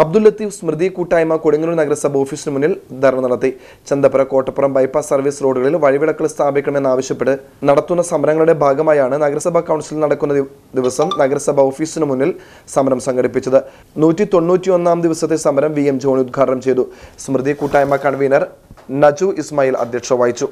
അബ്ദുൽ ലത്തീഫ് സ്മൃതി കൂട്ടായ്മ കൊടുങ്ങല്ലൂർ നഗരസഭ ഓഫീസിന് മുന്നിൽ ധർണ നടത്തി ചന്തപ്പുര കോട്ടപ്പുറം ബൈപ്പാസ് സർവീസ് റോഡുകളിൽ വഴിവിളക്കൽ സ്ഥാപിക്കണമെന്നാവശ്യപ്പെട്ട് നടത്തുന്ന സമരങ്ങളുടെ ഭാഗമായാണ് നഗരസഭാ കൗൺസിൽ നടക്കുന്ന ദിവസം നഗരസഭ ഓഫീസിന് മുന്നിൽ സമരം സംഘടിപ്പിച്ചത് നൂറ്റി തൊണ്ണൂറ്റിയൊന്നാം ദിവസത്തെ സമരം വി എം ജോൺ ഉദ്ഘാടനം ചെയ്തു സ്മൃതി കൂട്ടായ്മ കൺവീനർ നജു ഇസ്മായിൽ അധ്യക്ഷ വഹിച്ചു